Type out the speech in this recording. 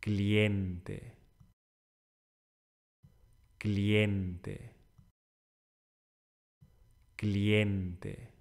cliente, cliente, cliente.